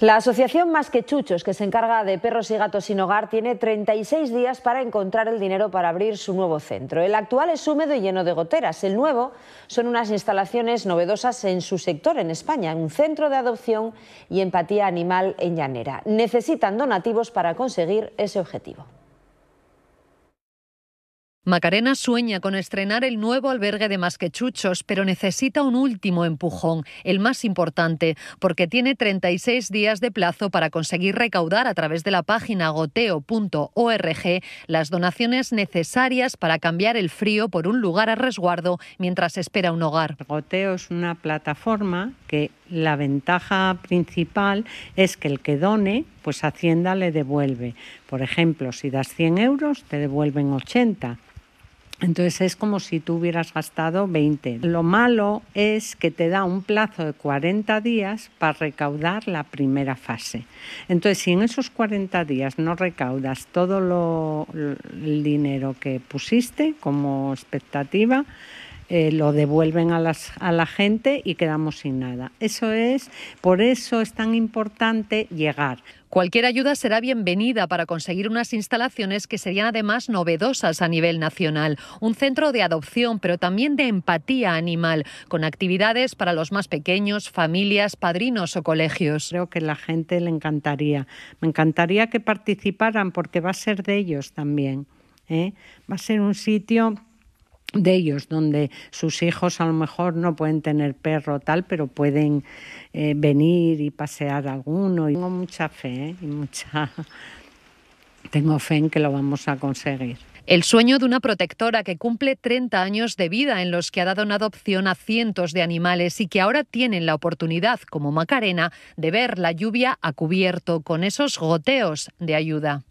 La asociación Más que Chuchos, que se encarga de perros y gatos sin hogar, tiene 36 días para encontrar el dinero para abrir su nuevo centro. El actual es húmedo y lleno de goteras. El nuevo son unas instalaciones novedosas en su sector en España, un centro de adopción y empatía animal en Llanera. Necesitan donativos para conseguir ese objetivo. Macarena sueña con estrenar el nuevo albergue de Masquechuchos, pero necesita un último empujón, el más importante, porque tiene 36 días de plazo para conseguir recaudar a través de la página goteo.org las donaciones necesarias para cambiar el frío por un lugar a resguardo mientras espera un hogar. Goteo es una plataforma que la ventaja principal es que el que done, pues Hacienda le devuelve. Por ejemplo, si das 100 euros, te devuelven 80. Entonces es como si tú hubieras gastado 20. Lo malo es que te da un plazo de 40 días para recaudar la primera fase. Entonces si en esos 40 días no recaudas todo lo, el dinero que pusiste como expectativa, eh, lo devuelven a, la gente y quedamos sin nada. Eso es, por eso es tan importante llegar. Cualquier ayuda será bienvenida para conseguir unas instalaciones que serían además novedosas a nivel nacional. Un centro de adopción, pero también de empatía animal, con actividades para los más pequeños, familias, padrinos o colegios. Creo que la gente le encantaría. Me encantaría que participaran porque va a ser de ellos también. ¿eh? Va a ser un sitio de ellos, donde sus hijos a lo mejor no pueden tener perro tal, pero pueden eh, venir y pasear alguno. Y tengo mucha fe ¿eh? y mucha tengo fe en que lo vamos a conseguir. El sueño de una protectora que cumple 30 años de vida en los que ha dado una adopción a cientos de animales y que ahora tienen la oportunidad, como Macarena, de ver la lluvia a cubierto con esos goteos de ayuda.